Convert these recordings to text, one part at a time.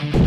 Thank you.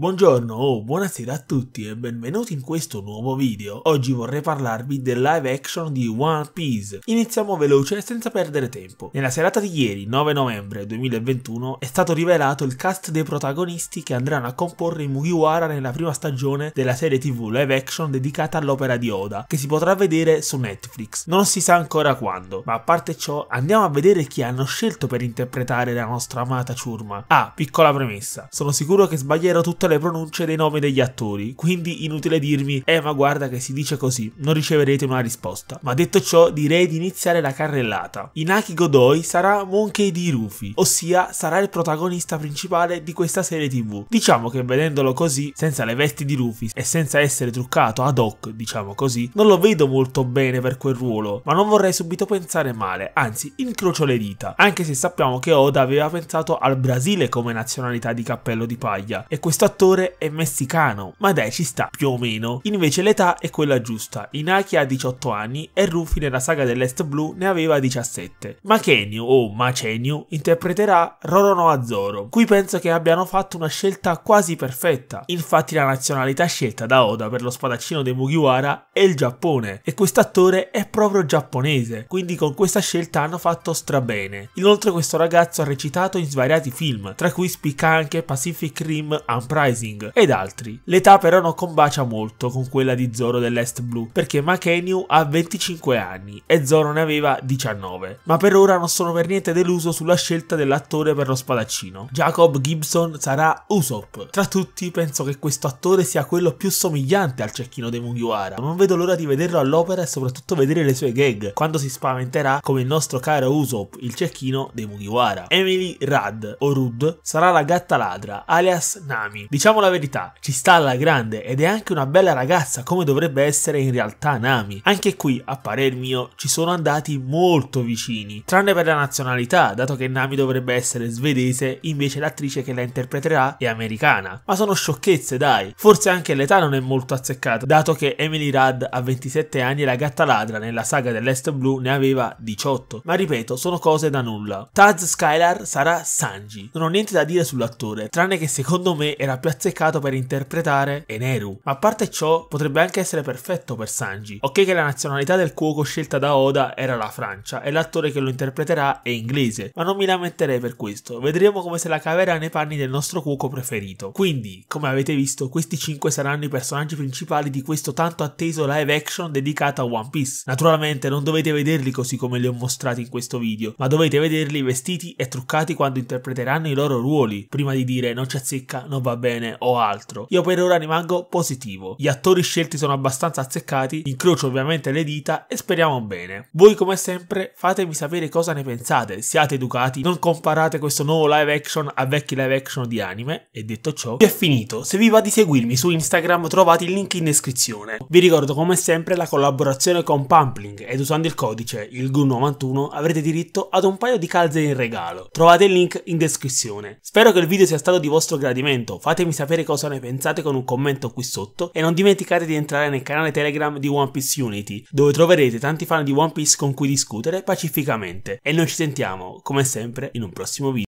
Buongiorno o oh, buonasera a tutti e benvenuti in questo nuovo video. Oggi vorrei parlarvi del live action di One Piece. Iniziamo veloce senza perdere tempo. Nella serata di ieri, 9 novembre 2021, è stato rivelato il cast dei protagonisti che andranno a comporre Mugiwara nella prima stagione della serie tv live action dedicata all'opera di Oda, che si potrà vedere su Netflix. Non si sa ancora quando, ma a parte ciò andiamo a vedere chi hanno scelto per interpretare la nostra amata ciurma. Ah, piccola premessa, sono sicuro che sbaglierò tutte le le pronunce dei nomi degli attori, quindi inutile dirmi «eh ma guarda che si dice così», non riceverete una risposta. Ma detto ciò direi di iniziare la carrellata. Inaki Godoy sarà Monkey D. Rufy, ossia sarà il protagonista principale di questa serie tv. Diciamo che vedendolo così, senza le vesti di Rufy e senza essere truccato ad hoc, diciamo così, non lo vedo molto bene per quel ruolo, ma non vorrei subito pensare male, anzi incrocio le dita, anche se sappiamo che Oda aveva pensato al Brasile come nazionalità di cappello di paglia e questo attore l'attore è messicano, ma dai ci sta, più o meno. Invece l'età è quella giusta, Inaki ha 18 anni e Ruffy nella saga dell'Est Blue ne aveva 17. Makenyu o Macenyu interpreterà Rorono Azoro, cui penso che abbiano fatto una scelta quasi perfetta. Infatti la nazionalità scelta da Oda per lo spadaccino dei Mugiwara è il Giappone e quest'attore è proprio giapponese, quindi con questa scelta hanno fatto strabene. Inoltre questo ragazzo ha recitato in svariati film, tra cui spicca anche Pacific Rim Unprise Rising ed altri. L'età però non combacia molto con quella di Zoro dell'Est Blue, perché Makenyu ha 25 anni e Zoro ne aveva 19. Ma per ora non sono per niente deluso sulla scelta dell'attore per lo spadaccino. Jacob Gibson sarà Usopp. Tra tutti penso che questo attore sia quello più somigliante al cecchino dei Mugiwara. Non vedo l'ora di vederlo all'opera e soprattutto vedere le sue gag, quando si spaventerà come il nostro caro Usopp, il cecchino dei Mugiwara. Emily Rudd, o Rudd, sarà la gatta ladra, alias Nami, di Diciamo la verità, ci sta alla grande ed è anche una bella ragazza come dovrebbe essere in realtà Nami. Anche qui, a parer mio, ci sono andati molto vicini, tranne per la nazionalità, dato che Nami dovrebbe essere svedese, invece l'attrice che la interpreterà è americana. Ma sono sciocchezze, dai. Forse anche l'età non è molto azzeccata, dato che Emily Rudd ha 27 anni e la gatta ladra nella saga dell'Est Blue ne aveva 18. Ma ripeto, sono cose da nulla. Taz Skylar sarà Sanji. Non ho niente da dire sull'attore, tranne che secondo me era più azzeccato per interpretare Eneru, ma a parte ciò potrebbe anche essere perfetto per Sanji. Ok che la nazionalità del cuoco scelta da Oda era la Francia e l'attore che lo interpreterà è inglese, ma non mi lamenterei per questo, vedremo come se la caverà nei panni del nostro cuoco preferito. Quindi, come avete visto, questi 5 saranno i personaggi principali di questo tanto atteso live action dedicato a One Piece. Naturalmente non dovete vederli così come li ho mostrati in questo video, ma dovete vederli vestiti e truccati quando interpreteranno i loro ruoli, prima di dire non ci azzecca, non va bene bene o altro. Io per ora rimango positivo. Gli attori scelti sono abbastanza azzeccati, incrocio ovviamente le dita e speriamo bene. Voi come sempre fatemi sapere cosa ne pensate, siate educati, non comparate questo nuovo live action a vecchi live action di anime e detto ciò vi è finito. Se vi va di seguirmi su Instagram trovate il link in descrizione. Vi ricordo come sempre la collaborazione con Pumpling ed usando il codice il GU91 avrete diritto ad un paio di calze in regalo. Trovate il link in descrizione. Spero che il video sia stato di vostro gradimento. Fate fatemi sapere cosa ne pensate con un commento qui sotto e non dimenticate di entrare nel canale Telegram di One Piece Unity, dove troverete tanti fan di One Piece con cui discutere pacificamente. E noi ci sentiamo, come sempre, in un prossimo video.